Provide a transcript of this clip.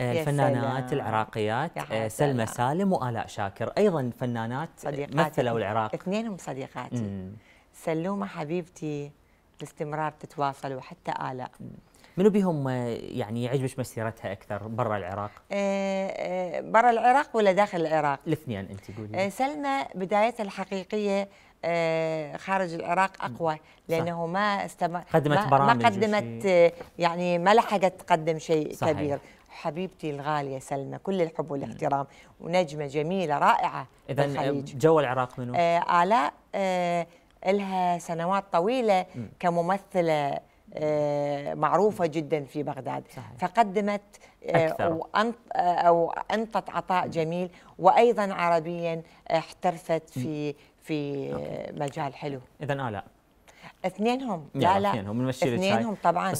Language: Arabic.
آه، الفنانات العراقيات آه، سلمى سالم وآلاء شاكر أيضا فنانات مثلوا العراق اثنينهم صديقاتي مم. سلومة حبيبتي باستمرار تتواصل وحتى آلاء منو بهم آه، يعني يعجبك مسيرتها اكثر برا العراق؟ أه برا العراق ولا داخل العراق؟ الاثنين انت قولي. سلمى بدايتها الحقيقيه آه، خارج العراق اقوى لانه ما استمع قدمت ما, برامج ما قدمت يعني ما لحقت تقدم شيء صحيح. كبير حبيبتي الغاليه سلمى كل الحب والاحترام ونجمه جميله رائعه اذا جو العراق منو آلاء آه آلاء آه لها سنوات طويله م. كممثله آه، معروفه جدا في بغداد صحيح. فقدمت آه، آه، او انطت عطاء جميل وايضا عربيا احترفت في في مجال حلو اذا الاء اثنينهم لا لا اثنينهم, اثنينهم طبعا